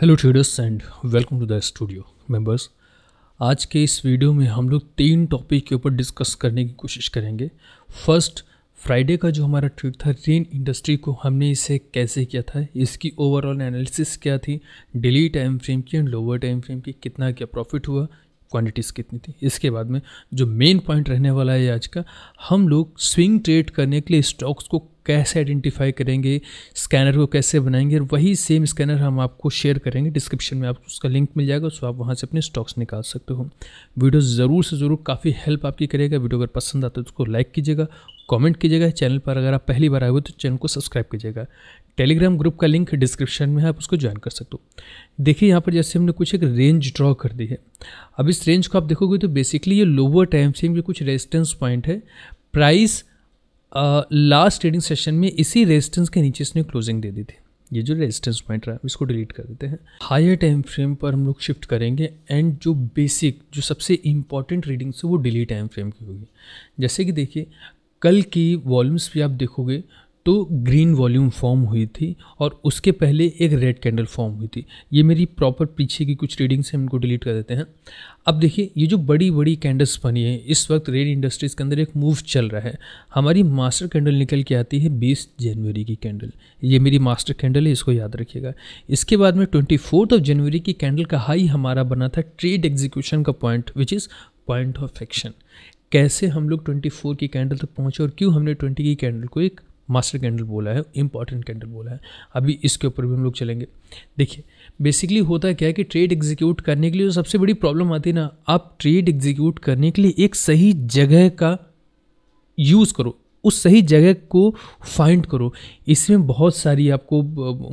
hello traders and welcome to the studio members आज के इस वीडियो में हम लोग तीन टॉपिक के ऊपर डिस्कस करने की कोशिश करेंगे फर्स्ट फ्राइडे का जो हमारा ट्रेड था रेन इंडस्ट्री को हमने इसे कैसे किया था इसकी ओवरऑल एनालिसिस क्या थी डेली टाइम फ्रेम की एंड लोअर टाइम फ्रेम की कितना क्या प्रॉफिट हुआ क्वांटिटीज़ कितनी थी इसके बाद में जो मेन पॉइंट रहने वाला है आज का हम लोग स्विंग ट्रेड करने के लिए स्टॉक्स को कैसे आइडेंटिफाई करेंगे स्कैनर को कैसे बनाएंगे और वही सेम स्कैनर हम आपको शेयर करेंगे डिस्क्रिप्शन में आपको उसका लिंक मिल जाएगा सो आप वहाँ से अपने स्टॉक्स निकाल सकते हो वीडियो ज़रूर से ज़रूर काफ़ी हेल्प आपकी करेगा वीडियो अगर पसंद आता है तो उसको लाइक कीजिएगा कमेंट कीजिएगा चैनल पर अगर आप पहली बार आए हो तो चैनल को सब्सक्राइब कीजिएगा टेलीग्राम ग्रुप का लिंक डिस्क्रिप्शन में है आप उसको ज्वाइन कर सकते हो देखिए यहाँ पर जैसे हमने कुछ एक रेंज ड्रॉ कर दी है अब इस रेंज को आप देखोगे तो बेसिकली ये लोअर टाइम फ्रेम के कुछ रेजिस्टेंस पॉइंट है प्राइस लास्ट ट्रेडिंग सेशन में इसी रेजिस्टेंस के नीचे इसने क्लोजिंग दे दी थी ये जो रेजिस्टेंस पॉइंट रहा इसको डिलीट कर देते हैं हायर टाइम फ्रेम पर हम लोग शिफ्ट करेंगे एंड जो बेसिक जो सबसे इम्पॉर्टेंट रीडिंग्स है वो डेली टाइम फ्रेम की होगी जैसे कि देखिए कल की वॉल्यूम्स भी आप देखोगे तो ग्रीन वॉल्यूम फॉर्म हुई थी और उसके पहले एक रेड कैंडल फॉर्म हुई थी ये मेरी प्रॉपर पीछे की कुछ रीडिंग्स हैं इनको डिलीट कर देते हैं अब देखिए ये जो बड़ी बड़ी कैंडल्स बनी है इस वक्त रेड इंडस्ट्रीज़ के अंदर एक मूव चल रहा है हमारी मास्टर कैंडल निकल के आती है बीस जनवरी की कैंडल ये मेरी मास्टर कैंडल है इसको याद रखिएगा इसके बाद में ट्वेंटी फोर्थ ऑफ जनवरी की कैंडल का हाई हमारा बना था ट्रेड एग्जीक्यूशन का point which is point of action कैसे हम लोग 24 की कैंडल तक पहुँचे और क्यों हमने 20 की कैंडल को एक मास्टर कैंडल बोला है इंपॉर्टेंट कैंडल बोला है अभी इसके ऊपर भी हम लोग चलेंगे देखिए बेसिकली होता क्या है कि ट्रेड एग्जीक्यूट करने के लिए जो सबसे बड़ी प्रॉब्लम आती है ना आप ट्रेड एग्जीक्यूट करने के लिए एक सही जगह का यूज़ करो उस सही जगह को फाइंड करो इसमें बहुत सारी आपको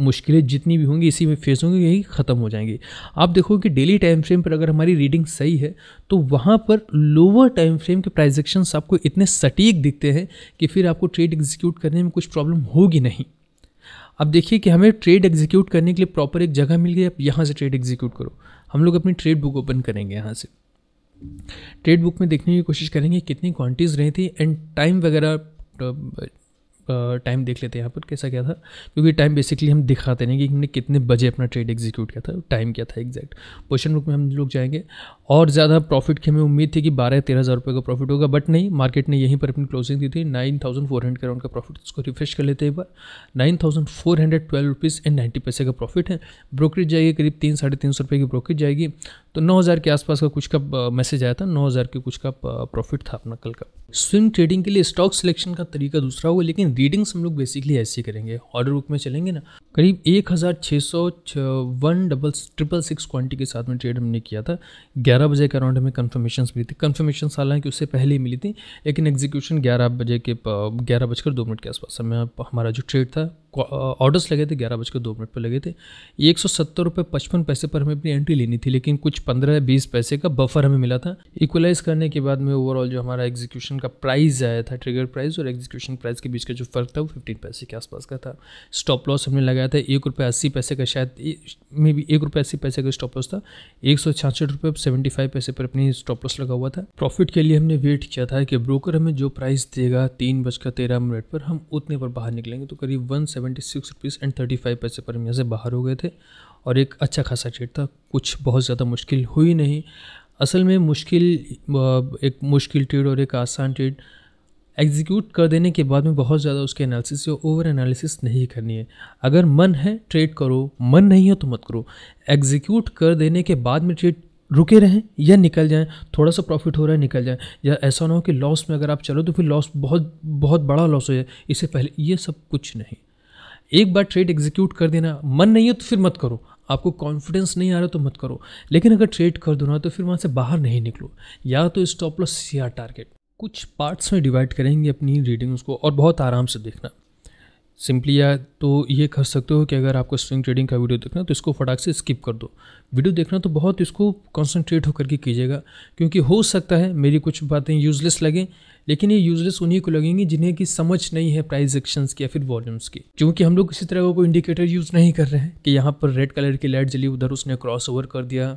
मुश्किलें जितनी भी होंगी इसी में फेस होंगी यही ख़त्म हो जाएंगी आप देखो कि डेली टाइम फ्रेम पर अगर हमारी रीडिंग सही है तो वहाँ पर लोअर टाइम फ्रेम के प्राइजेक्शन आपको इतने सटीक दिखते हैं कि फिर आपको ट्रेड एग्जीक्यूट करने में कुछ प्रॉब्लम होगी नहीं अब देखिए कि हमें ट्रेड एग्जीक्यूट करने के लिए प्रॉपर एक जगह मिल गई आप यहाँ से ट्रेड एग्जीक्यूट करो हम लोग अपनी ट्रेड बुक ओपन करेंगे यहाँ से ट्रेड बुक में देखने की कोशिश करेंगे कितनी क्वांटिटीज़ रही थी एंड टाइम वगैरह chapter, but टाइम देख लेते हैं यहाँ पर कैसा क्या था क्योंकि टाइम बेसिकली हम दिखाते नहीं कि हमने कितने बजे अपना ट्रेड एग्जीक्यूट किया था टाइम क्या था एग्जैक्ट पोजिशन बुक में हम लोग जाएंगे और ज़्यादा प्रॉफिट की हमें उम्मीद थी कि बारह तेरह हज़ार रुपये का प्रॉफिट होगा बट नहीं मार्केट ने यहीं पर अपनी क्लोजिंग दी थी nine thousand four hundred around का प्रॉफिट उसको रिफ्रेश कर लेते हैं nine thousand four hundred twelve rupees and ninety पैसे का प्रॉफिट है ब्रोकरेज जाएगी करीब तीन साढ़े तीन सौ रुपये की ब्रोकरेज जाएगी तो नौ हज़ार के आसपास का कुछ का मैसेज आया था नौ हज़ार के कुछ का प्रॉफिट था अपना कल का स्विंग ट्रेडिंग के लिए स्टॉक सिलेक्शन का तरीका दूसरा होगा लेकिन रीडिंग्स हम लोग बेसिकली ऐसे करेंगे ऑर्डर बुक में चलेंगे ना करीब एक हज़ार छः सौ छ one double triple six quantity के साथ में ट्रेड हमने किया था ग्यारह बजे के अराउंड हमें कन्फर्मेशन मिली थी कन्फर्मेशन हालांकि उससे पहले ही मिली थी लेकिन एग्जीक्यूशन ग्यारह बजे के ग्यारह बजकर दो मिनट के आसपास हमें हमारा जो ट्रेड था ऑर्डर्स लगे थे ग्यारह बजकर दो मिनट पर लगे थे एक सौ सत्तर रुपये पचपन पैसे पर हमें अपनी एंट्री लेनी थी लेकिन कुछ पंद्रह बीस पैसे का बफर हमें मिला था इक्वलाइज करने के बाद में ओवरऑल जो हमारा एग्जीक्यूशन का प्राइस आया था ट्रिगर प्राइस और एग्जीक्यूशन प्राइस के बीच का जो फर्क था वो फिफ्टीन पैसे के आसपास का था स्टॉप लॉस हमने लगाया था एक रुपये अस्सी पैसे का शायद मे बी एक रुपये अस्सी पैसे का स्टॉप लॉस था एक सौ छियासठ रुपये सेवेंटी फाइव पैसे पर अपनी स्टॉप लॉस लगा हुआ था प्रॉफिट के लिए हमने वेट किया था कि ब्रोकर हमें जो प्राइस देगा तीन बजकर तेरह मिनट पर हम उतने पर बाहर निकलेंगे तो करीब one seventy six rupees and thirty five पैसे पर हम यहाँ से बाहर हो गए थे और एक अच्छा खासा ट्रेड था कुछ बहुत ज़्यादा मुश्किल हुई नहीं असल में मुश्किल एक मुश्किल ट्रेड और एक आसान ट्रेड एग्जीक्यूट कर देने के बाद में बहुत ज़्यादा उसके एनालिसिस या ओवर एनालिसिस नहीं करनी है अगर मन है ट्रेड करो मन नहीं है तो मत करो एग्जीक्यूट कर देने के बाद में ट्रेड रुके रहें या निकल जाएं थोड़ा सा प्रॉफिट हो रहा है निकल जाएं या ऐसा ना हो कि लॉस में अगर आप चलो तो फिर लॉस बहुत बहुत बड़ा लॉस हो जाए इससे पहले ये सब कुछ नहीं एक बार ट्रेड एग्जीक्यूट कर देना मन नहीं हो तो फिर मत करो आपको कॉन्फिडेंस नहीं आ रहा तो मत करो लेकिन अगर ट्रेड कर दो ना तो फिर वहाँ से बाहर नहीं निकलो या तो स्टॉप लॉस या टारगेट कुछ पार्ट्स में डिवाइड करेंगे अपनी रीडिंग्स को और बहुत आराम से देखना सिंपली या तो ये कर सकते हो कि अगर आपको स्विंग ट्रेडिंग का वीडियो देखना तो इसको फटाक से स्किप कर दो वीडियो देखना तो बहुत इसको कंसंट्रेट होकर के कीजिएगा क्योंकि हो सकता है मेरी कुछ बातें यूजलेस लगें लेकिन ये यूजलेस उन्हीं को लगेंगी जिन्हें की समझ नहीं है प्राइस एक्शंस की या फिर वॉल्यूम्स की क्योंकि हम लोग किसी तरह का कोई इंडिकेटर यूज़ नहीं कर रहे हैं कि यहाँ पर रेड कलर की लाइट जली उधर उसने क्रॉस ओवर कर दिया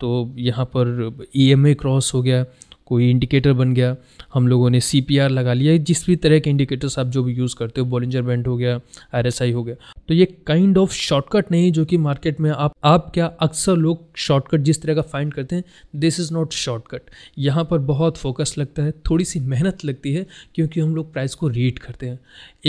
तो यहाँ पर ई क्रॉस हो गया कोई इंडिकेटर बन गया हम लोगों ने सी लगा लिया जिस भी तरह के इंडिकेटर्स आप जो भी यूज़ करते हो बॉलिंजर बैंड हो गया आर हो गया तो ये काइंड ऑफ शॉर्टकट नहीं जो कि मार्केट में आप आप क्या अक्सर लोग शॉर्टकट जिस तरह का फाइंड करते हैं दिस इज़ नॉट शॉर्टकट यहाँ पर बहुत फोकस लगता है थोड़ी सी मेहनत लगती है क्योंकि हम लोग प्राइस को रीड करते हैं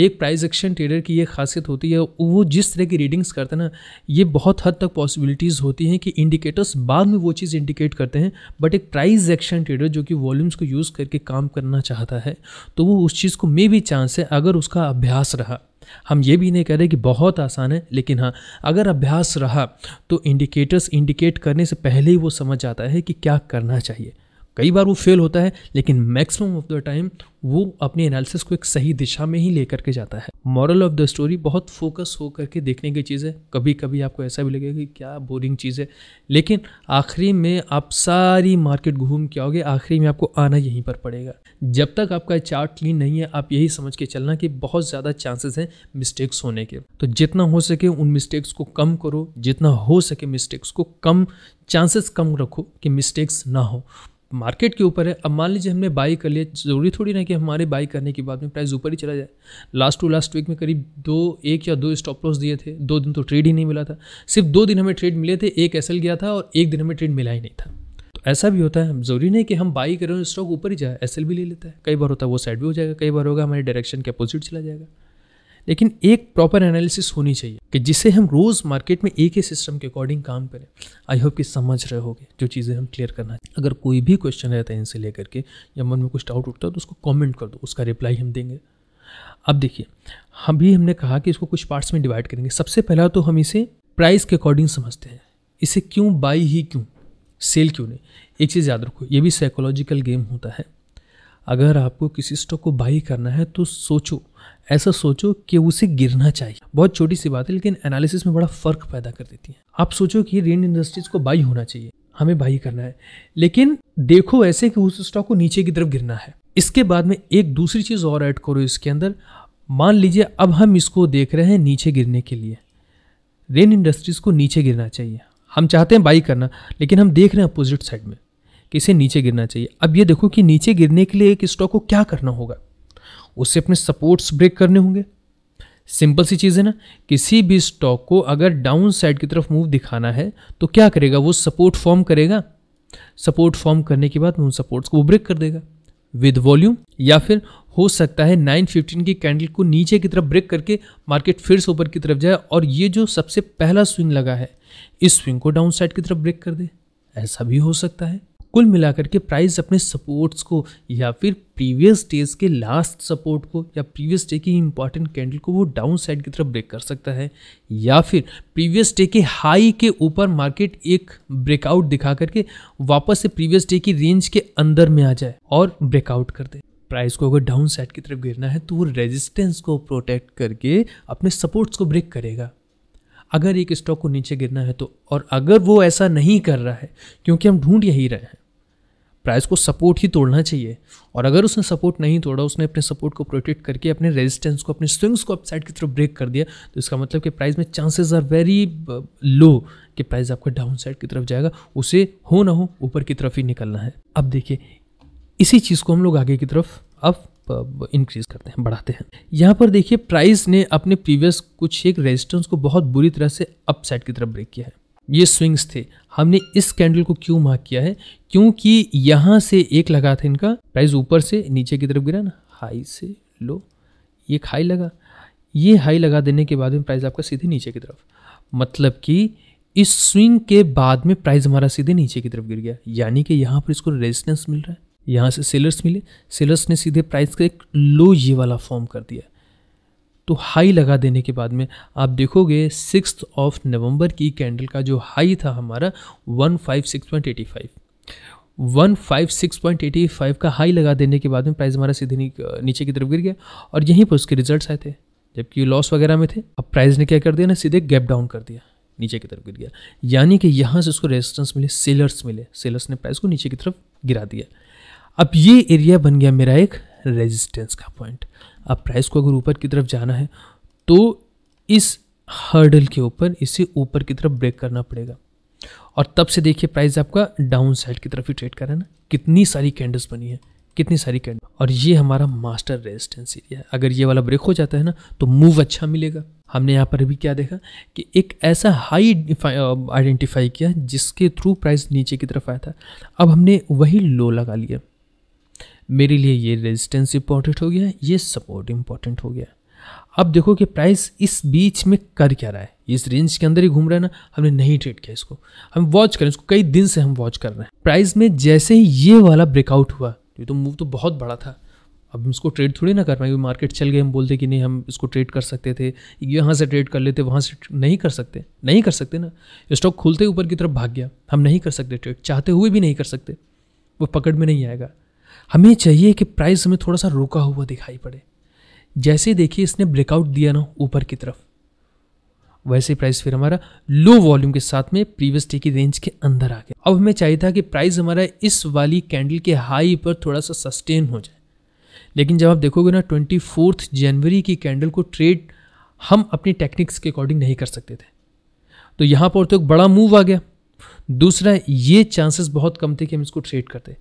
एक प्राइस एक्शन ट्रेडर की ये खासियत होती है वो जिस तरह की रीडिंग्स करते हैं ना ये बहुत हद तक पॉसिबिलिटीज़ होती हैं कि इंडिकेटर्स बाद में वो चीज़ इंडिकेट करते हैं बट एक प्राइज़ एक्शन ट्रेडर जो कि वॉल्यूम्स को यूज़ करके काम करना चाहता है तो वो उस चीज़ को मे भी चांस है अगर उसका अभ्यास रहा हम ये भी नहीं कह रहे कि बहुत आसान है लेकिन हाँ अगर अभ्यास रहा तो इंडिकेटर्स इंडिकेट करने से पहले ही वो समझ आता है कि क्या करना चाहिए कई बार वो फेल होता है लेकिन मैक्सिमम ऑफ द टाइम वो अपने एनालिसिस को एक सही दिशा में ही लेकर के जाता है मॉरल ऑफ द स्टोरी बहुत फोकस हो करके देखने की चीज़ है कभी कभी आपको ऐसा भी लगेगा कि क्या बोरिंग चीज़ है लेकिन आखिरी में आप सारी मार्केट घूम के आओगे आखिरी में आपको आना यहीं पर पड़ेगा जब तक आपका चार्ट क्लीन नहीं है आप यही समझ के चलना कि बहुत ज़्यादा चांसेस हैं मिस्टेक्स होने के तो जितना हो सके उन मिस्टेक्स को कम करो जितना हो सके मिस्टेक्स को कम चांसेस कम रखो कि मिस्टेक्स ना हो मार्केट के ऊपर है अब मान लीजिए हमने बाई कर लिया ज़रूरी थोड़ी ना कि हमारे बाई करने के बाद में प्राइस ऊपर ही चला जाए लास्ट टू लास्ट वीक में करीब दो एक या दो स्टॉप लॉस दिए थे दो दिन तो ट्रेड ही नहीं मिला था सिर्फ दो दिन हमें ट्रेड मिले थे एक एस गया था और एक दिन हमें ट्रेड मिला ही नहीं था तो ऐसा भी होता है ज़रूरी नहीं कि हम बाई करें स्टॉक ऊपर ही जाए एस भी ले लेता है कई बार होता है वो साइड भी हो जाएगा कई बार होगा हमारे डायरेक्शन के अपोजिट चला जाएगा लेकिन एक प्रॉपर एनालिसिस होनी चाहिए कि जिससे हम रोज़ मार्केट में एक ही सिस्टम के अकॉर्डिंग काम करें आई होप कि समझ रहे होगे जो चीज़ें हम क्लियर करना चाहिए अगर कोई भी क्वेश्चन रहता है इनसे लेकर के या मन में कुछ डाउट उठता है तो उसको कॉमेंट कर दो उसका रिप्लाई हम देंगे अब देखिए हम भी हमने कहा कि इसको कुछ पार्ट्स में डिवाइड करेंगे सबसे पहला तो हम इसे प्राइस के अकॉर्डिंग समझते हैं इसे क्यों बाई ही क्यों सेल क्यों नहीं एक चीज़ याद रखो ये भी साइकोलॉजिकल गेम होता है अगर आपको किसी स्टॉक को बाई करना है तो सोचो ऐसा सोचो कि उसे गिरना चाहिए बहुत छोटी सी बात है लेकिन एनालिसिस में बड़ा फ़र्क पैदा कर देती है आप सोचो कि रेन इंडस्ट्रीज़ को बाई होना चाहिए हमें बाई करना है लेकिन देखो ऐसे कि उस स्टॉक को नीचे की तरफ गिरना है इसके बाद में एक दूसरी चीज़ और ऐड करो इसके अंदर मान लीजिए अब हम इसको देख रहे हैं नीचे गिरने के लिए रेन इंडस्ट्रीज़ को नीचे गिरना चाहिए हम चाहते हैं बाई करना लेकिन हम देख रहे हैं अपोजिट साइड में कि इसे नीचे गिरना चाहिए अब ये देखो कि नीचे गिरने के लिए एक स्टॉक को क्या करना होगा उससे अपने सपोर्ट्स ब्रेक करने होंगे सिंपल सी चीज़ है ना किसी भी स्टॉक को अगर डाउन साइड की तरफ मूव दिखाना है तो क्या करेगा वो सपोर्ट फॉर्म करेगा सपोर्ट फॉर्म करने के बाद उन सपोर्ट्स को वो ब्रेक कर देगा विद वॉल्यूम या फिर हो सकता है 915 की कैंडल को नीचे की तरफ ब्रेक करके मार्केट फिर से ऊपर की तरफ जाए और ये जो सबसे पहला स्विंग लगा है इस स्विंग को डाउन साइड की तरफ ब्रेक कर दे ऐसा भी हो सकता है कुल मिलाकर के प्राइस अपने सपोर्ट्स को या फिर प्रीवियस डेज के लास्ट सपोर्ट को या प्रीवियस डे की इंपॉर्टेंट कैंडल को वो डाउन साइड की तरफ ब्रेक कर सकता है या फिर प्रीवियस डे के हाई के ऊपर मार्केट एक ब्रेकआउट दिखा करके वापस से प्रीवियस डे की रेंज के अंदर में आ जाए और ब्रेकआउट कर दे प्राइस को अगर डाउन साइड की तरफ गिरना है तो वो रेजिस्टेंस को प्रोटेक्ट करके अपने सपोर्ट्स को ब्रेक करेगा अगर एक स्टॉक को नीचे गिरना है तो और अगर वो ऐसा नहीं कर रहा है क्योंकि हम ढूंढ यही रहे हैं प्राइस को सपोर्ट ही तोड़ना चाहिए और अगर उसने सपोर्ट नहीं तोड़ा उसने अपने सपोर्ट को प्रोटेक्ट करके अपने रेजिस्टेंस को अपने स्विंग्स को अपसाइड की तरफ ब्रेक कर दिया तो इसका मतलब कि प्राइस में चांसेस आर वेरी लो कि प्राइस आपका डाउन साइड की तरफ जाएगा उसे हो ना हो ऊपर की तरफ ही निकलना है अब देखिए इसी चीज़ को हम लोग आगे की तरफ अब इंक्रीज करते हैं बढ़ाते हैं यहाँ पर देखिए प्राइस ने अपने प्रीवियस कुछ एक रेजिस्टेंस को बहुत बुरी तरह से अपसाइड की तरफ ब्रेक किया है ये स्विंग्स थे हमने इस कैंडल को क्यों मार्क किया है क्योंकि यहाँ से एक लगा था इनका प्राइस ऊपर से नीचे की तरफ गिरा ना हाई से लो ये हाई लगा ये हाई लगा देने के बाद में प्राइस आपका सीधे नीचे की तरफ मतलब कि इस स्विंग के बाद में प्राइस हमारा सीधे नीचे की तरफ गिर गया यानी कि यहाँ पर इसको रेजिस्टेंस मिल रहा है यहाँ से सेलर्स मिले सेलर्स ने सीधे प्राइस का एक लो ये वाला फॉर्म कर दिया तो हाई लगा देने के बाद में आप देखोगे सिक्स ऑफ नवंबर की कैंडल का जो हाई था हमारा one five six point eighty five one five six point eighty five का हाई लगा देने के बाद में प्राइस हमारा सीधे नीचे की तरफ गिर गया और यहीं पर उसके रिजल्ट्स आए थे जबकि लॉस वगैरह में थे अब प्राइस ने क्या कर दिया ना सीधे गैप डाउन कर दिया नीचे की तरफ गिर गया यानी कि यहाँ से उसको रेजिस्टेंस मिले सेलर्स मिले सेलर्स ने प्राइस को नीचे की तरफ गिरा दिया अब ये एरिया बन गया मेरा एक रेजिस्टेंस का पॉइंट अब प्राइस को अगर ऊपर की तरफ जाना है तो इस हर्डल के ऊपर इसे ऊपर की तरफ ब्रेक करना पड़ेगा और तब से देखिए प्राइस आपका डाउन साइड की तरफ ही ट्रेड करें है ना कितनी सारी कैंडल्स बनी है कितनी सारी कैंडल और ये हमारा मास्टर रेजिस्टेंस एरिया है अगर ये वाला ब्रेक हो जाता है ना तो मूव अच्छा मिलेगा हमने यहाँ पर भी क्या देखा कि एक ऐसा हाई आइडेंटिफाई किया जिसके थ्रू प्राइस नीचे की तरफ आया था अब हमने वही लो लगा लिया मेरे लिए ये रेजिस्टेंस इंपॉर्टेंट हो गया ये सपोर्ट इंपॉर्टेंट हो गया अब देखो कि प्राइस इस बीच में कर क्या रहा है इस रेंज के अंदर ही घूम रहा है ना हमने नहीं ट्रेड किया इसको हम वॉच करें इसको कई दिन से हम वॉच कर रहे हैं प्राइस में जैसे ही ये वाला ब्रेकआउट हुआ ये तो मूव तो बहुत बड़ा था अब हम इसको ट्रेड थोड़ी ना कर पाएंगे मार्केट चल गए हम बोलते कि नहीं हम इसको ट्रेड कर सकते थे यहाँ से ट्रेड कर लेते वहाँ से नहीं कर सकते नहीं कर सकते ना स्टॉक खुलते ऊपर की तरफ भाग गया हम नहीं कर सकते ट्रेड चाहते हुए भी नहीं कर सकते वो पकड़ में नहीं आएगा हमें चाहिए कि प्राइस हमें थोड़ा सा रुका हुआ दिखाई पड़े जैसे देखिए इसने ब्रेकआउट दिया ना ऊपर की तरफ वैसे प्राइस फिर हमारा लो वॉल्यूम के साथ में प्रीवियस डे की रेंज के अंदर आ गया अब हमें चाहिए था कि प्राइस हमारा इस वाली कैंडल के हाई पर थोड़ा सा सस्टेन हो जाए लेकिन जब आप देखोगे ना ट्वेंटी फोर्थ जनवरी की कैंडल को ट्रेड हम अपनी टेक्निक्स के अकॉर्डिंग नहीं कर सकते थे तो यहाँ पर तो एक बड़ा मूव आ गया दूसरा ये चांसेस बहुत कम थे कि हम इसको ट्रेड करते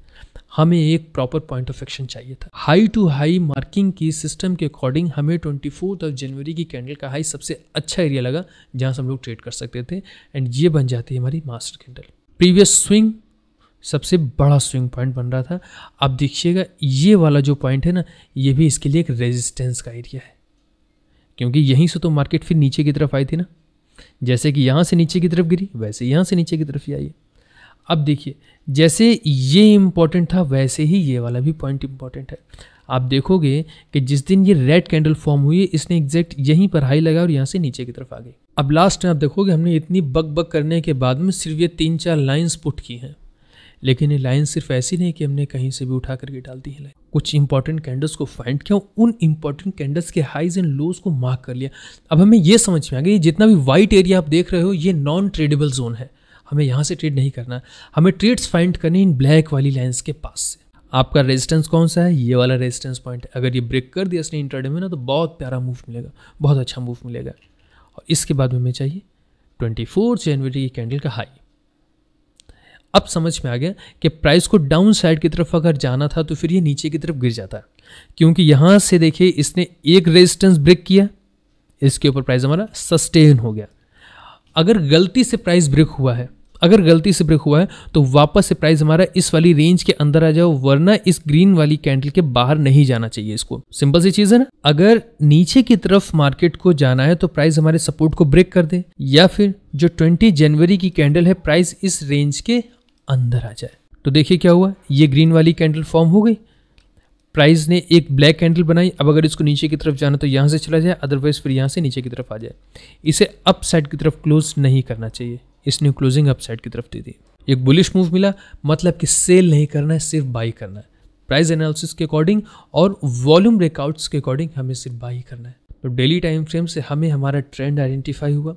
हमें एक प्रॉपर पॉइंट ऑफ एक्शन चाहिए था हाई टू हाई मार्किंग की सिस्टम के अकॉर्डिंग हमें ट्वेंटी फोर्थ ऑफ जनवरी की कैंडल का हाई सबसे अच्छा एरिया लगा जहां से हम लोग ट्रेड कर सकते थे एंड ये बन जाती है हमारी मास्टर कैंडल प्रीवियस स्विंग सबसे बड़ा स्विंग पॉइंट बन रहा था आप देखिएगा ये वाला जो पॉइंट है ना ये भी इसके लिए एक रेजिस्टेंस का एरिया है क्योंकि यहीं से तो मार्केट फिर नीचे की तरफ आई थी ना जैसे कि यहाँ से नीचे की तरफ गिरी वैसे यहाँ से नीचे की तरफ ही आई अब देखिए जैसे ये इम्पॉर्टेंट था वैसे ही ये वाला भी पॉइंट इम्पॉर्टेंट है आप देखोगे कि जिस दिन ये रेड कैंडल फॉर्म हुई है इसने एग्जैक्ट यहीं पर हाई लगा और यहाँ से नीचे की तरफ आ गई अब लास्ट में आप देखोगे हमने इतनी बक बक करने के बाद में सिर्फ ये तीन चार लाइन्स पुट की हैं लेकिन ये लाइन सिर्फ ऐसी नहीं कि हमने कहीं से भी उठा करके डाल दी है लाइन कुछ इंपॉर्टेंट कैंडल्स को फाइंड किया उन इंपॉर्टेंट कैंडल्स के हाइज एंड लोज को मार्क कर लिया अब हमें ये समझ में आ गया जितना भी वाइट एरिया आप देख रहे हो ये नॉन ट्रेडेबल जोन है हमें यहाँ से ट्रेड नहीं करना हमें ट्रेड्स फाइंड करने इन ब्लैक वाली लाइन्स के पास से आपका रेजिस्टेंस कौन सा है ये वाला रेजिस्टेंस पॉइंट अगर ये ब्रेक कर दिया इसने इंटरडे में ना तो बहुत प्यारा मूव मिलेगा बहुत अच्छा मूव मिलेगा और इसके बाद हमें चाहिए ट्वेंटी फोर जनवरी की कैंडल का हाई अब समझ में आ गया कि प्राइस को डाउन साइड की तरफ अगर जाना था तो फिर ये नीचे की तरफ गिर जाता है क्योंकि यहाँ से देखिए इसने एक रेजिस्टेंस ब्रेक किया इसके ऊपर प्राइस हमारा सस्टेन हो गया अगर गलती से प्राइस ब्रेक हुआ है अगर गलती से ब्रेक हुआ है तो वापस से प्राइस हमारा इस वाली रेंज के अंदर आ जाओ वरना इस ग्रीन वाली कैंडल के बाहर नहीं जाना चाहिए इसको सिंपल सी चीज है ना अगर नीचे की तरफ मार्केट को जाना है तो प्राइस हमारे सपोर्ट को ब्रेक कर दे या फिर जो 20 जनवरी की कैंडल है प्राइस इस रेंज के अंदर आ जाए तो देखिए क्या हुआ ये ग्रीन वाली कैंडल फॉर्म हो गई प्राइस ने एक ब्लैक कैंडल बनाई अब अगर इसको नीचे की तरफ जाना तो यहाँ से चला जाए अदरवाइज फिर यहाँ से नीचे की तरफ आ जाए इसे अप साइड की तरफ क्लोज नहीं करना चाहिए इसने क्लोजिंग अप साइड की तरफ दे दी एक बुलिश मूव मिला मतलब कि सेल नहीं करना है सिर्फ बाई करना है प्राइस एनालिसिस के अकॉर्डिंग और वॉल्यूम ब्रेकआउट्स के अकॉर्डिंग हमें सिर्फ बाई करना है तो डेली टाइम फ्रेम से हमें हमारा ट्रेंड आइडेंटिफाई हुआ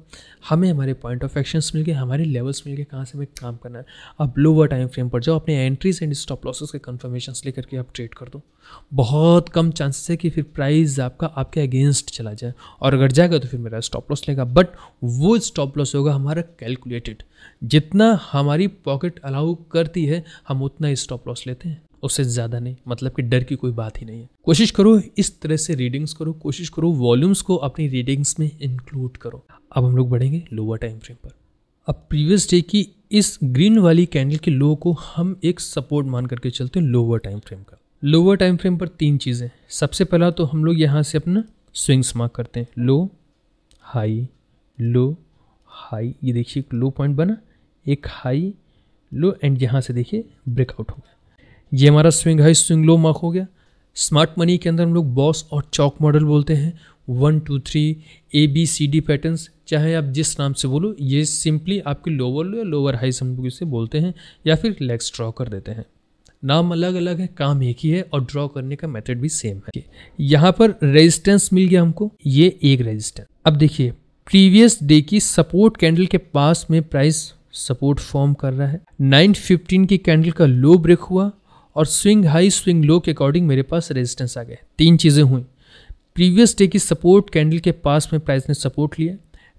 हमें हमारे पॉइंट ऑफ एक्शंस मिल गए हमारे लेवल्स मिल गए कहाँ से हमें काम करना है आप लोअर टाइम फ्रेम पर जाओ अपने एंट्रीज एंड स्टॉप लॉसेस के कन्फर्मेशन लेकर के आप ट्रेड कर दो बहुत कम चांसेस है कि फिर प्राइस आपका आपके अगेंस्ट चला जाए और अगर जाएगा तो फिर मेरा स्टॉप लॉस लेगा बट वो स्टॉप लॉस होगा हमारा कैलकुलेटेड जितना हमारी पॉकेट अलाउ करती है हम उतना स्टॉप लॉस लेते हैं उससे ज़्यादा नहीं मतलब कि डर की कोई बात ही नहीं है कोशिश करो इस तरह से रीडिंग्स करो कोशिश करो वॉल्यूम्स को अपनी रीडिंग्स में इंक्लूड करो अब हम लोग बढ़ेंगे लोअर टाइम फ्रेम पर अब प्रीवियस डे की इस ग्रीन वाली कैंडल के लो को हम एक सपोर्ट मान करके चलते हैं लोअर टाइम फ्रेम का लोअर टाइम फ्रेम पर तीन चीज़ें सबसे पहला तो हम लोग यहाँ से अपना स्विंग्स मार्क करते हैं लो हाई लो हाई ये देखिए एक लो पॉइंट बना एक हाई लो एंड यहाँ से देखिए ब्रेकआउट हो गया ये हमारा swing high swing low mark हो गया स्मार्ट मनी के अंदर हम लोग बॉस और चौक मॉडल बोलते हैं one two three A B C D patterns चाहे आप जिस नाम से बोलो ये सिंपली आपके लोअर लो या लोअर हाई हम लोग इसे बोलते हैं या फिर लेग्स ड्रॉ कर देते हैं नाम अलग अलग है काम एक ही है और ड्रॉ करने का मेथड भी सेम है यहाँ पर रेजिस्टेंस मिल गया हमको ये एक रेजिस्टेंस अब देखिए प्रीवियस डे की सपोर्ट कैंडल के पास में प्राइस सपोर्ट फॉर्म कर रहा है 915 की कैंडल का लो ब्रेक हुआ और स्विंग हाई स्विंग लो के अकॉर्डिंग मेरे पास रेजिस्टेंस आ गए तीन चीज़ें हुई प्रीवियस डे की सपोर्ट कैंडल के पास में प्राइस ने सपोर्ट लिया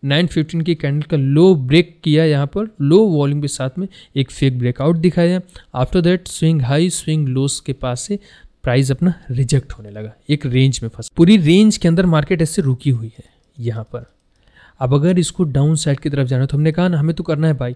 915 की कैंडल का लो ब्रेक किया यहाँ पर लो वॉल्यूम के साथ में एक फेक ब्रेकआउट दिखाया after that swing high swing lows के पास से प्राइस अपना रिजेक्ट होने लगा एक रेंज में फंसा पूरी रेंज के अंदर मार्केट ऐसे रुकी हुई है यहाँ पर अब अगर इसको डाउन साइड की तरफ जाना तो हमने कहा ना हमें तो करना है भाई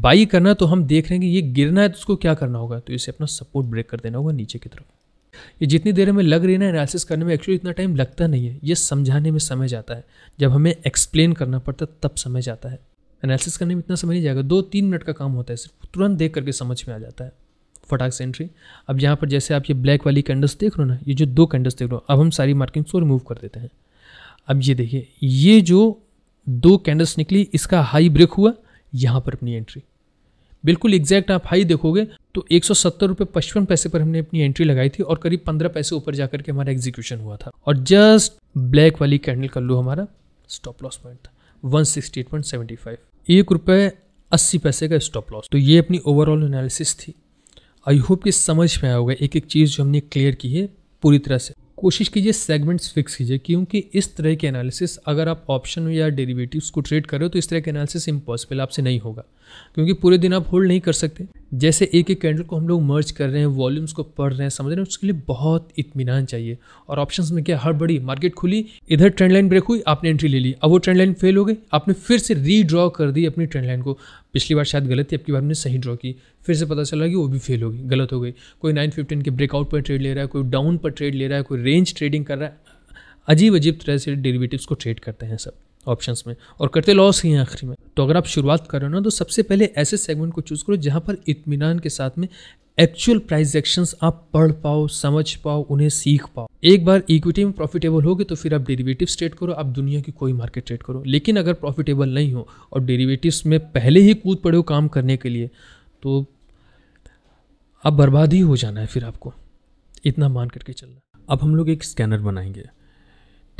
बाई करना तो हम देख रहे हैं कि ये गिरना है तो उसको क्या करना होगा तो इसे अपना सपोर्ट ब्रेक कर देना होगा नीचे की तरफ ये जितनी देर में लग रही है ना एनालिसिस करने में एक्चुअली इतना टाइम लगता नहीं है ये समझाने में समय जाता है जब हमें एक्सप्लेन करना पड़ता है तब समय जाता है एनालिसिस करने में इतना समय नहीं जाएगा दो तीन मिनट का काम होता है सिर्फ तुरंत देख करके समझ में आ जाता है फटाक से एंट्री अब यहाँ पर जैसे आप ये ब्लैक वाली कैंडल्स देख रहे हो ना ये जो दो कैंडल्स देख रहे हो अब हम सारी मार्किंग्स को रिमूव कर देते हैं अब ये देखिए ये जो दो कैंडल्स निकली इसका हाई ब्रेक हुआ यहाँ पर अपनी एंट्री बिल्कुल एग्जैक्ट आप हाई देखोगे तो एक सौ सत्तर रुपये पचपन पैसे पर हमने अपनी एंट्री लगाई थी और करीब पंद्रह पैसे ऊपर जाकर के हमारा एग्जीक्यूशन हुआ था और जस्ट ब्लैक वाली कैंडल कर लो हमारा स्टॉप लॉस पॉइंट था one sixty eight point seventy five एक रुपये अस्सी पैसे का स्टॉप लॉस तो ये अपनी ओवरऑल एनालिसिस थी आई होप कि समझ में आया होगा एक एक चीज़ जो हमने क्लियर की है पूरी तरह से कोशिश कीजिए सेगमेंट्स फिक्स कीजिए क्योंकि इस तरह के एनालिसिस अगर आप ऑप्शन या डेरिवेटिव्स को ट्रेड कर रहे हो तो इस तरह के एनालिसिस इम्पॉसिबल आपसे नहीं होगा क्योंकि पूरे दिन आप होल्ड नहीं कर सकते जैसे एक एक कैंडल को हम लोग मर्ज कर रहे हैं वॉल्यूम्स को पढ़ रहे हैं समझ रहे हैं उसके लिए बहुत इतमान चाहिए और ऑप्शन में क्या हर बड़ी मार्केट खुली इधर ट्रेंड लाइन ब्रेक हुई आपने एंट्री ले ली अब वो ट्रेंड लाइन फेल हो गई आपने फिर से रीड्रॉ कर दी अपनी ट्रेंड लाइन को पिछली बार शायद गलत थी अब की बार हमने सही ड्रॉ की फिर से पता चला कि वो भी फेल हो गई गलत हो गई कोई नाइन फिफ्टीन के ब्रेकआउट पर ट्रेड ले रहा है कोई डाउन पर ट्रेड ले रहा है कोई रेंज ट्रेडिंग कर रहा है अजीब अजीब तरह से डेरिवेटिव्स को ट्रेड करते हैं सब ऑप्शन में और करते लॉस ही हैं आखिरी में तो अगर आप शुरुआत कर रहे हो ना तो सबसे पहले ऐसे सेगमेंट को चूज़ करो जहाँ पर इतमान के साथ में एक्चुअल प्राइस एक्शन आप पढ़ पाओ समझ पाओ उन्हें सीख पाओ एक बार इक्विटी में प्रॉफिटेबल होगी तो फिर आप डेरिवेटिव ट्रेड करो आप दुनिया की कोई मार्केट ट्रेड करो लेकिन अगर प्रॉफिटेबल नहीं हो और डेरिवेटिव्स में पहले ही कूद पड़े हो काम करने के लिए तो आप बर्बाद ही हो जाना है फिर आपको इतना मान करके चलना अब हम लोग एक स्कैनर बनाएंगे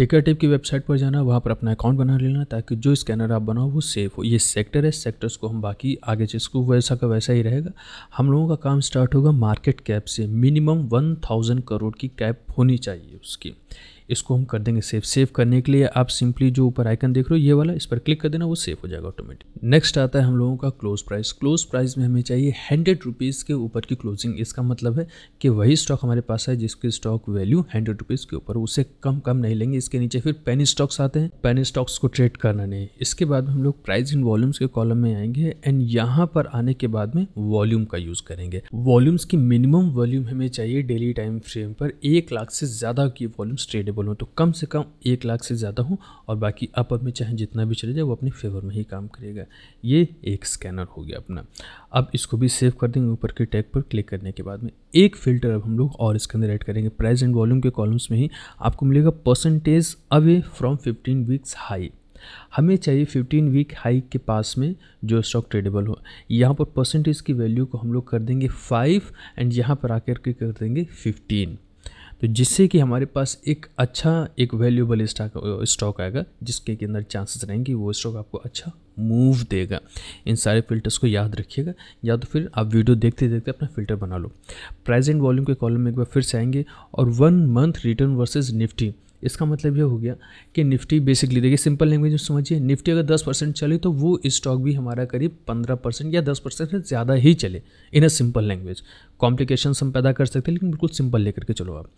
टिकर टिप की वेबसाइट पर जाना वहाँ पर अपना अकाउंट बना लेना ताकि जो स्कैनर आप बनाओ वो सेफ हो ये सेक्टर है सेक्टर्स को हम बाकी आगे जिसको वैसा का वैसा ही रहेगा हम लोगों का काम स्टार्ट होगा मार्केट कैप से मिनिमम वन थाउजेंड करोड़ की कैप होनी चाहिए उसकी इसको हम कर देंगे सेव सेव करने के लिए आप सिंपली जो ऊपर आइकन देख रहे हो ये वाला इस पर क्लिक कर देना वो सेव हो जाएगा ऑटोमेटिक नेक्स्ट आता है हम लोगों का क्लोज प्राइस क्लोज प्राइस में हमें चाहिए हंड्रेड रुपीज़ के ऊपर की क्लोजिंग इसका मतलब है कि वही स्टॉक हमारे पास है जिसकी स्टॉक वैल्यू हंड्रेड रुपीज़ के ऊपर उसे कम कम नहीं लेंगे इसके नीचे फिर पेनी स्टॉक्स आते हैं पेनी स्टॉक्स को ट्रेड करना नहीं इसके बाद हम लोग प्राइस इन वॉल्यूम्स के कॉलम में आएंगे एंड यहाँ पर आने के बाद में वॉल्यूम का यूज़ करेंगे वॉल्यूम्स की मिनिमम वॉल्यूम हमें चाहिए डेली टाइम फ्रेम पर एक लाख लाख से ज़्यादा की वॉल्यूम्स ट्रेडेबल हों तो कम से कम एक लाख से ज़्यादा हो और बाकी अपर में चाहे जितना भी चले जाए वो अपने फेवर में ही काम करेगा ये एक स्कैनर हो गया अपना अब इसको भी सेव कर देंगे ऊपर के टैग पर क्लिक करने के बाद में एक फिल्टर अब हम लोग और इसके अंदर ऐड करेंगे प्राइस एंड वॉल्यूम के कॉलम्स में ही आपको मिलेगा percentage away from fifteen weeks high हमें चाहिए 15 वीक हाई के पास में जो स्टॉक ट्रेडेबल हो यहाँ पर परसेंटेज की वैल्यू को हम लोग कर देंगे 5 एंड यहाँ पर आकर के कर देंगे तो जिससे कि हमारे पास एक अच्छा एक वैल्यूबल स्टॉक स्टॉक आएगा जिसके के अंदर चांसेस रहेंगे वो स्टॉक आपको अच्छा मूव देगा इन सारे फिल्टर्स को याद रखिएगा या तो फिर आप वीडियो देखते देखते अपना फिल्टर बना लो प्राइस एंड वॉल्यूम के कॉलम में एक बार फिर से आएंगे और one month return versus Nifty इसका मतलब यह हो गया कि निफ्टी बेसिकली देखिए सिंपल लैंग्वेज में समझिए निफ्टी अगर दस परसेंट चले तो वो स्टॉक भी हमारा करीब पंद्रह परसेंट या दस परसेंट से ज़्यादा ही चले in a simple language complication हम पैदा कर सकते हैं लेकिन बिल्कुल सिंपल लेकर के चलो आप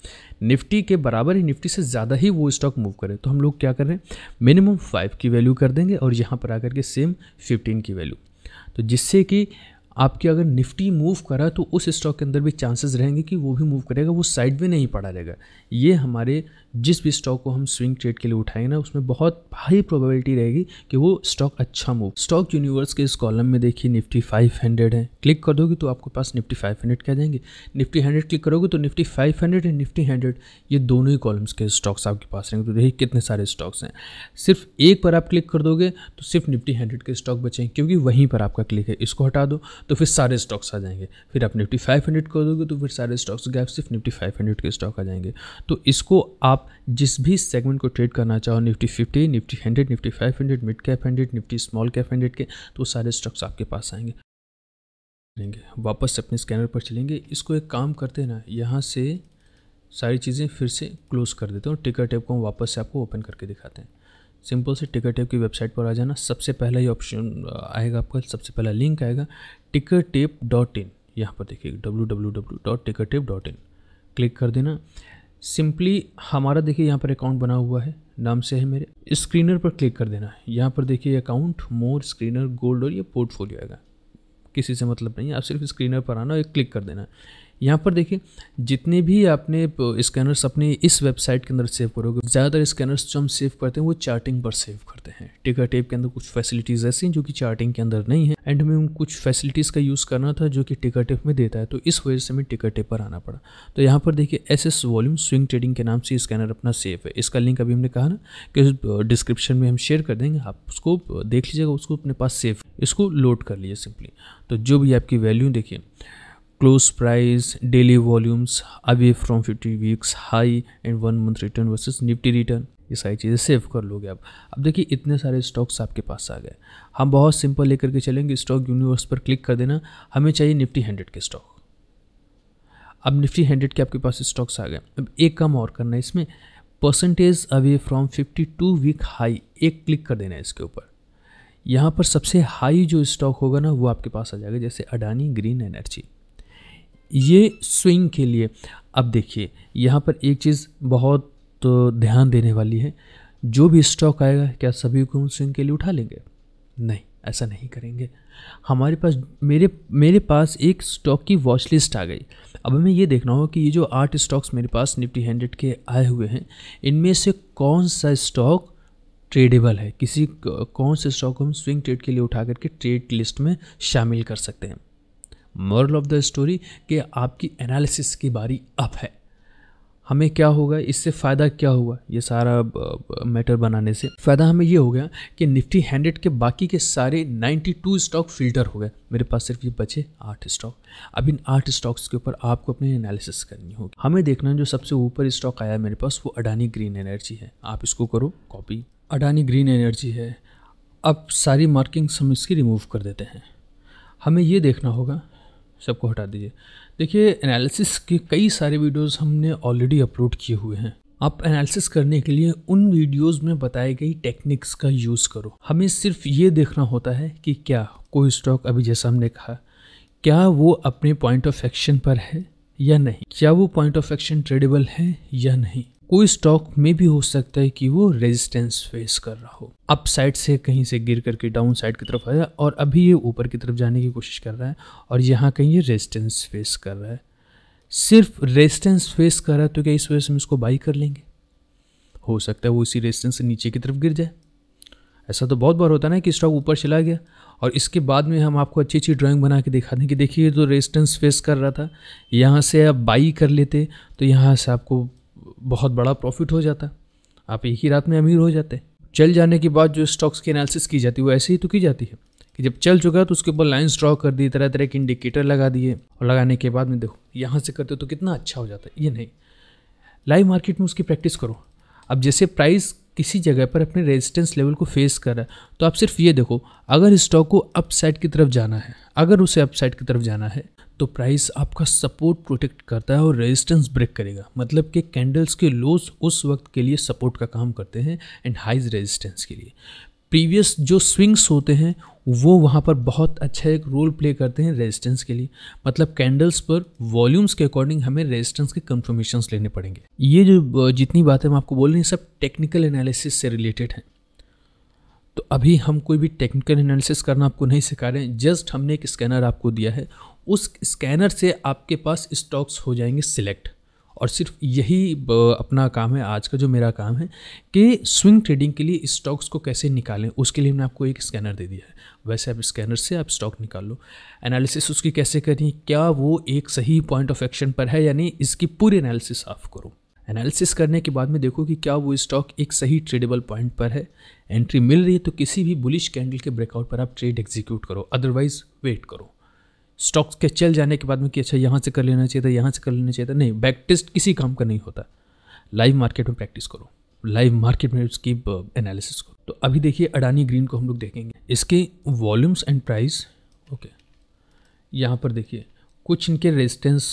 निफ्टी के बराबर ही निफ्टी से ज़्यादा ही वो स्टॉक मूव करें तो हम लोग क्या करें मिनिमम फाइव की वैल्यू कर देंगे और यहाँ पर आकर के सेम फिफ्टीन की वैल्यू तो जिससे कि आपकी अगर निफ्टी मूव करा तो उस स्टॉक के अंदर भी चांसेस रहेंगे कि वो भी मूव करेगा वो साइड में नहीं पड़ा रहेगा ये हमारे जिस भी स्टॉक को हम स्विंग ट्रेड के लिए उठाएंगे ना उसमें बहुत हाई प्रोबेबिलिटी रहेगी कि वो स्टॉक अच्छा मूव स्टॉक यूनिवर्स के इस कॉलम में देखिए निफ्टी 500 है क्लिक कर दोगे तो आपके पास निफ्टी 500 क्या जाएंगे निफ्टी 100 क्लिक करोगे तो निफ्टी 500 एंड निफ्टी 100 ये दोनों ही कॉलम्स के स्टॉक्स आपके पास रहेंगे तो देखिए कितने सारे स्टॉक्स हैं सिर्फ एक पर आप क्लिक कर दोगे तो सिर्फ निफ्टी हंड्रेड के स्टॉक बचेंगे क्योंकि वहीं पर आपका क्लिक है इसको हटा दो तो फिर सारे स्टॉक्स आ जाएंगे फिर आप निफ्टी फाइव हंड्रेड कर दोगे तो फिर सारे स्टॉक्स गैप सिर्फ निफ्टी फाइव हंड्रेड के स्टॉक आ जाएंगे तो इसको आप जिस भी सेगमेंट को ट्रेड करना चाहो Nifty fifty Nifty hundred Nifty five hundred mid cap hundred Nifty small cap hundred के तो सारे स्टॉक्स आपके पास आएंगे लेंगे वापस से अपने स्कैनर पर चलेंगे इसको एक काम करते हैं ना यहाँ से सारी चीज़ें फिर से क्लोज़ कर देते हैं टिकर टेप को हम वापस से आपको ओपन करके दिखाते हैं सिंपल से टिकट टेप की वेबसाइट पर आ जाना सबसे पहला ही ऑप्शन आएगा आपका सबसे पहला लिंक आएगा टिकट टेप डॉट इन यहाँ पर देखिए W W W dot Tickertape dot in click कर देना सिंपली हमारा देखिए यहाँ पर अकाउंट बना हुआ है नाम से है मेरे स्क्रीनर पर क्लिक कर देना है यहाँ पर देखिए अकाउंट मोर स्क्रीनर गोल्ड और ये पोर्टफोलियो आएगा किसी से मतलब नहीं आप सिर्फ स्क्रीनर पर आना और क्लिक कर देना है यहाँ पर देखिए जितने भी आपने स्कैनर्स अपने इस वेबसाइट के अंदर सेव करोगे ज़्यादातर स्कैनर्स जो हम सेव करते हैं वो चार्टिंग पर सेव करते हैं टिका टेप के अंदर कुछ फैसिलिटीज़ ऐसी हैं जो कि चार्टिंग के अंदर नहीं है एंड हमें उन कुछ फैसिलिटीज़ का यूज़ करना था जो कि टिका टेप में देता है तो इस वजह से हमें टिका टेप पर आना पड़ा तो यहाँ पर देखिए S S volume swing trading के नाम से स्कैनर अपना सेव है इसका लिंक अभी हमने कहा ना कि डिस्क्रिप्शन में हम शेयर कर देंगे आप उसको देख लीजिएगा उसको अपने पास सेव इसको लोड कर लीजिए सिंपली तो जो भी आपकी वैल्यू देखिए close price daily volumes away from 50 weeks high and one month return versus Nifty return ये सारी चीज़ें सेव कर लोगे आप अब देखिए इतने सारे स्टॉक्स आपके पास आ गए हम बहुत सिंपल लेकर के चलेंगे स्टॉक यूनिवर्स पर क्लिक कर देना हमें चाहिए निफ्टी हंड्रेड के स्टॉक अब निफ्टी हंड्रेड के आपके पास स्टॉक्स आ गए अब एक काम और करना है इसमें percentage away from fifty two week high एक क्लिक कर देना है इसके ऊपर यहाँ पर सबसे हाई जो स्टॉक होगा ना वो आपके पास आ जाएगा जैसे अडानी ग्रीन एनर्जी ये स्विंग के लिए अब देखिए यहाँ पर एक चीज़ बहुत ध्यान देने वाली है जो भी स्टॉक आएगा क्या सभी को हम स्विंग के लिए उठा लेंगे नहीं ऐसा नहीं करेंगे हमारे पास मेरे मेरे पास एक स्टॉक की वॉच लिस्ट आ गई अब हमें ये देखना होगा कि ये जो आठ स्टॉक्स मेरे पास निफ्टी हंड्रेड के आए हुए हैं इनमें से कौन सा स्टॉक ट्रेडेबल है किसी कौन से स्टॉक को हम स्विंग ट्रेड के लिए उठा करके ट्रेड लिस्ट में शामिल कर सकते हैं मॉरल ऑफ द स्टोरी कि आपकी एनालिसिस की बारी अब है हमें क्या होगा इससे फ़ायदा क्या हुआ ये सारा मैटर बनाने से फ़ायदा हमें ये हो गया कि निफ्टी हंड्रेड के बाकी के सारे 92 स्टॉक फिल्टर हो गए मेरे पास सिर्फ ये बचे आठ स्टॉक अब इन आठ स्टॉक्स के ऊपर आपको अपनी एनालिसिस करनी होगी हमें देखना है जो सबसे ऊपर स्टॉक आया मेरे पास वो अडानी ग्रीन एनर्जी है आप इसको करो कॉपी अडानी ग्रीन एनर्जी है अब सारी मार्किंग्स हम इसकी रिमूव कर देते हैं हमें ये देखना होगा सबको हटा दीजिए देखिए एनालिसिस के कई सारे वीडियोस हमने ऑलरेडी अपलोड किए हुए हैं आप एनालिसिस करने के लिए उन वीडियोस में बताई गई टेक्निक्स का यूज़ करो हमें सिर्फ ये देखना होता है कि क्या कोई स्टॉक अभी जैसा हमने कहा क्या वो अपने पॉइंट ऑफ एक्शन पर है या नहीं क्या वो पॉइंट ऑफ एक्शन ट्रेडेबल है या नहीं कोई स्टॉक में भी हो सकता है कि वो रेजिस्टेंस फेस कर रहा हो अप साइड से कहीं से गिर करके डाउन साइड की तरफ आया और अभी ये ऊपर की तरफ जाने की कोशिश कर रहा है और यहाँ कहीं ये रेजिस्टेंस फेस कर रहा है सिर्फ रेजिस्टेंस फेस कर रहा है तो क्या इस वजह से हम इसको बाई कर लेंगे हो सकता है वो इसी रेजिस्टेंस से नीचे की तरफ गिर जाए ऐसा तो बहुत बार होता है ना कि स्टॉक ऊपर चला गया और इसके बाद में हम आपको अच्छी अच्छी ड्राइंग बना के दिखा दें कि देखिए ये तो रेजिस्टेंस फेस कर रहा था यहाँ से आप बाई कर लेते तो यहाँ से आपको बहुत बड़ा प्रॉफिट हो जाता आप एक ही रात में अमीर हो जाते चल जाने के बाद जो स्टॉक्स की एनालिसिस की जाती है वो ऐसे ही तो की जाती है कि जब चल चुका है तो उसके ऊपर लाइन्स ड्रॉ कर दिए तरह तरह के इंडिकेटर लगा दिए और लगाने के बाद में देखो यहाँ से करते हो तो कितना अच्छा हो जाता है ये नहीं लाइव मार्केट में उसकी प्रैक्टिस करो अब जैसे प्राइस किसी जगह पर अपने रेजिस्टेंस लेवल को फेस कर रहा है तो आप सिर्फ ये देखो अगर स्टॉक को अपसाइड की तरफ जाना है अगर उसे अपसाइड की तरफ जाना है तो प्राइस आपका सपोर्ट प्रोटेक्ट करता है और रेजिस्टेंस ब्रेक करेगा मतलब कि कैंडल्स के लोस उस वक्त के लिए सपोर्ट का काम करते हैं एंड हाइज रेजिस्टेंस के लिए प्रीवियस जो स्विंग्स होते हैं वो वहाँ पर बहुत अच्छा एक रोल प्ले करते हैं रेजिस्टेंस के लिए मतलब कैंडल्स पर वॉल्यूम्स के अकॉर्डिंग हमें रेजिस्टेंस के कंफर्मेशंस लेने पड़ेंगे ये जो जितनी बातें हम आपको बोल रहे हैं सब टेक्निकल एनालिसिस से रिलेटेड हैं तो अभी हम कोई भी टेक्निकल एनालिसिस करना आपको नहीं सिखा रहे हैं जस्ट हमने एक स्कैनर आपको दिया है उस स्कैनर से आपके पास स्टॉक्स हो जाएंगे सिलेक्ट और सिर्फ यही अपना काम है आज का जो मेरा काम है कि स्विंग ट्रेडिंग के लिए स्टॉक्स को कैसे निकालें उसके लिए मैंने आपको एक स्कैनर दे दिया है वैसे आप स्कैनर से आप स्टॉक निकाल लो एनालिसिस उसकी कैसे करें क्या वो एक सही पॉइंट ऑफ एक्शन पर है यानी इसकी पूरी एनालिसिस आप करो एनालिसिस करने के बाद में देखो कि क्या वो स्टॉक एक सही ट्रेडेबल पॉइंट पर है एंट्री मिल रही है तो किसी भी बुलिश कैंडल के ब्रेकआउट पर आप ट्रेड एग्जीक्यूट करो अदरवाइज़ वेट करो स्टॉक्स के चल जाने के बाद में कि अच्छा यहाँ से कर लेना चाहिए था यहाँ से कर लेना चाहिए था नहीं बैक टेस्ट किसी काम का नहीं होता लाइव मार्केट में प्रैक्टिस करो लाइव मार्केट में उसकी एनालिसिस करो तो अभी देखिए अडानी ग्रीन को हम लोग देखेंगे इसके वॉल्यूम्स एंड प्राइस ओके यहाँ पर देखिए कुछ इनके रेजिस्टेंस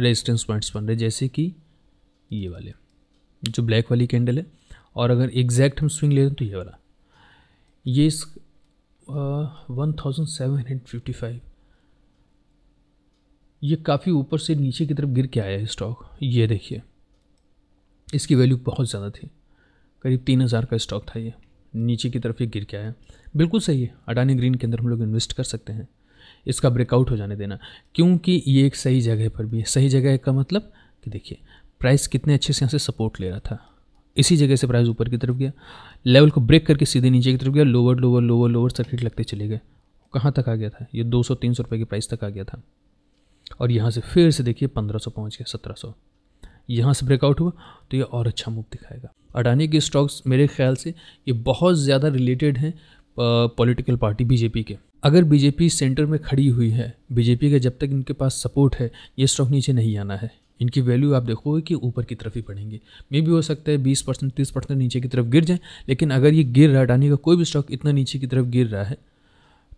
रेजिस्टेंस पॉइंट्स बन रहे जैसे कि ये वाले जो ब्लैक वाली कैंडल है और अगर एग्जैक्ट हम स्विंग ले रहे हैं तो ये वाला ये इस one thousand seven hundred fifty five ये काफ़ी ऊपर से नीचे की तरफ गिर के आया है स्टॉक ये देखिए इसकी वैल्यू बहुत ज़्यादा थी करीब तीन हज़ार का स्टॉक था ये नीचे की तरफ ये गिर के आया बिल्कुल सही है अडानी ग्रीन के अंदर हम लोग इन्वेस्ट कर सकते हैं इसका ब्रेकआउट हो जाने देना क्योंकि ये एक सही जगह पर भी है सही जगह का मतलब कि देखिए प्राइस कितने अच्छे से यहाँ से सपोर्ट ले रहा था इसी जगह से प्राइस ऊपर की तरफ गया लेवल को ब्रेक करके सीधे नीचे की तरफ गया lower lower lower lower circuit लगते चले गए कहाँ तक आ गया था ये 200-300 रुपए की प्राइस तक आ गया था और यहाँ से फिर से देखिए पंद्रह सौ पहुँच गया सत्रह सौ यहाँ से ब्रेकआउट हुआ तो ये और अच्छा मूव दिखाएगा अडानी के स्टॉक्स मेरे ख्याल से ये बहुत ज़्यादा रिलेटेड हैं पॉलिटिकल पार्टी बीजेपी के अगर बीजेपी सेंटर में खड़ी हुई है बीजेपी का जब तक इनके पास सपोर्ट है ये स्टॉक नीचे नहीं आना है इनकी वैल्यू आप देखोगे कि ऊपर की तरफ ही पड़ेंगे मे भी हो सकता है 20 परसेंट तीस परसेंट नीचे की तरफ गिर जाए लेकिन अगर ये गिर रहा है अडानी का कोई भी स्टॉक इतना नीचे की तरफ गिर रहा है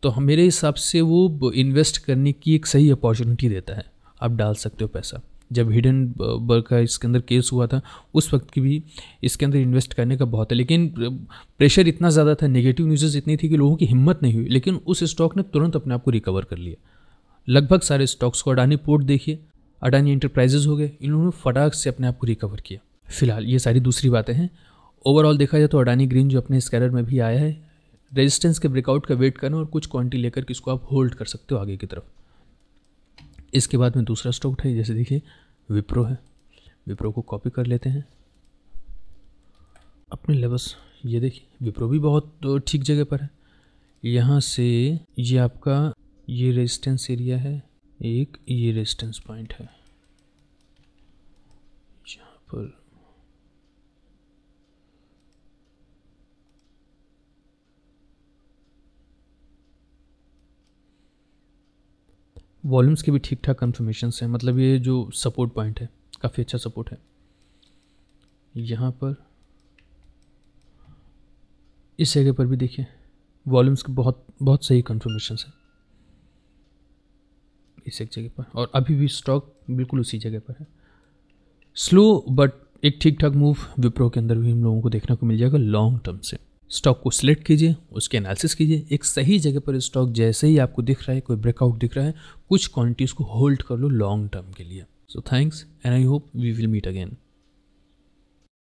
तो मेरे हिसाब से वो इन्वेस्ट करने की एक सही अपॉर्चुनिटी देता है आप डाल सकते हो पैसा जब हिडन बर्ग का इसके अंदर केस हुआ था उस वक्त की भी इसके अंदर इन्वेस्ट करने का बहुत है लेकिन प्रेशर इतना ज़्यादा था नेगेटिव न्यूज़ इतनी थी कि लोगों की हिम्मत नहीं हुई लेकिन उस स्टॉक ने तुरंत अपने आप को रिकवर कर लिया लगभग सारे स्टॉक्स को अडानी पोर्ट देखिए अडानी इंटरप्राइजेज हो गए इन्होंने फटाक से अपने आप को रिकवर किया फिलहाल ये सारी दूसरी बातें हैं ओवरऑल देखा जाए तो अडानी ग्रीन जो अपने स्कैरर में भी आया है रेजिस्टेंस के ब्रेकआउट का वेट करना और कुछ क्वांटिटी लेकर के इसको आप होल्ड कर सकते हो आगे की तरफ इसके बाद में दूसरा स्टॉक उठाइए जैसे देखिए विप्रो है विप्रो को कॉपी कर लेते हैं अपने लेवल्स ये देखिए विप्रो भी बहुत ठीक जगह पर है यहाँ से ये आपका ये रेजिस्टेंस एरिया है एक ये रेजिस्टेंस पॉइंट है यहाँ पर वॉल्यूम्स के भी ठीक ठाक कन्फर्मेशन हैं मतलब ये जो सपोर्ट पॉइंट है काफ़ी अच्छा सपोर्ट है यहाँ पर इस जगह पर भी देखिए वॉल्यूम्स के बहुत बहुत सही कन्फर्मेशन है इस एक जगह पर और अभी भी स्टॉक बिल्कुल उसी जगह पर है स्लो बट एक ठीक ठाक मूव विप्रो के अंदर भी हम लोगों को देखने को मिल जाएगा लॉन्ग टर्म से स्टॉक को सिलेक्ट कीजिए उसके एनालिसिस कीजिए एक सही जगह पर स्टॉक जैसे ही आपको दिख रहा है कोई ब्रेकआउट दिख रहा है कुछ क्वांटिटीज़ को होल्ड कर लो लॉन्ग टर्म के लिए so thanks and I hope we will meet again